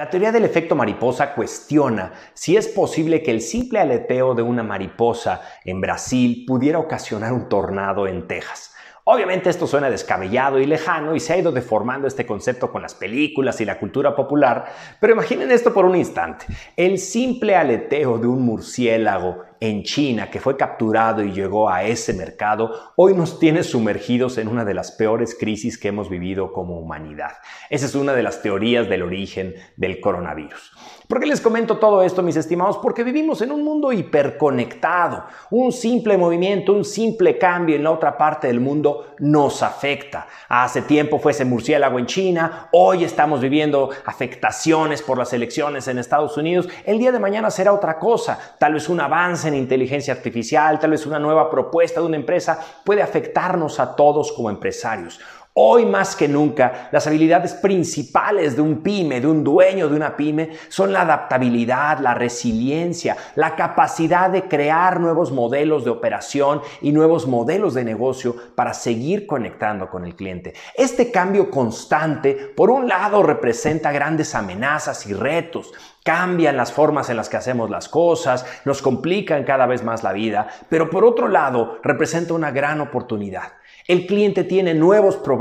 La teoría del efecto mariposa cuestiona si es posible que el simple aleteo de una mariposa en Brasil pudiera ocasionar un tornado en Texas. Obviamente esto suena descabellado y lejano y se ha ido deformando este concepto con las películas y la cultura popular, pero imaginen esto por un instante. El simple aleteo de un murciélago en China, que fue capturado y llegó a ese mercado, hoy nos tiene sumergidos en una de las peores crisis que hemos vivido como humanidad. Esa es una de las teorías del origen del coronavirus. ¿Por qué les comento todo esto, mis estimados? Porque vivimos en un mundo hiperconectado. Un simple movimiento, un simple cambio en la otra parte del mundo nos afecta. Hace tiempo fue murciélago en China, hoy estamos viviendo afectaciones por las elecciones en Estados Unidos. El día de mañana será otra cosa, tal vez un avance en inteligencia artificial, tal vez una nueva propuesta de una empresa puede afectarnos a todos como empresarios. Hoy más que nunca, las habilidades principales de un pyme, de un dueño de una pyme, son la adaptabilidad, la resiliencia, la capacidad de crear nuevos modelos de operación y nuevos modelos de negocio para seguir conectando con el cliente. Este cambio constante, por un lado, representa grandes amenazas y retos. Cambian las formas en las que hacemos las cosas, nos complican cada vez más la vida, pero por otro lado, representa una gran oportunidad. El cliente tiene nuevos problemas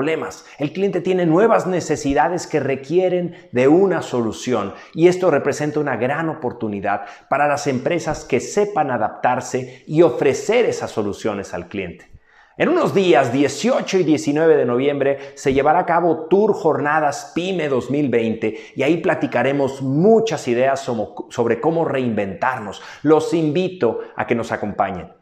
el cliente tiene nuevas necesidades que requieren de una solución y esto representa una gran oportunidad para las empresas que sepan adaptarse y ofrecer esas soluciones al cliente. En unos días, 18 y 19 de noviembre, se llevará a cabo Tour Jornadas PyME 2020 y ahí platicaremos muchas ideas sobre cómo reinventarnos. Los invito a que nos acompañen.